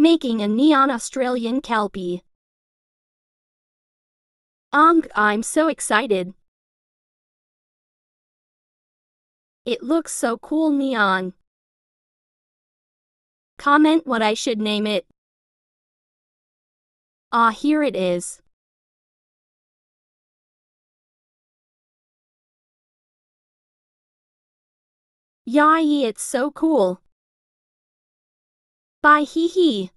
making a neon Australian Kelpie. Ong, I'm so excited. It looks so cool neon. Comment what I should name it. Ah, here it is. Yai, it's so cool. Bye hee hee.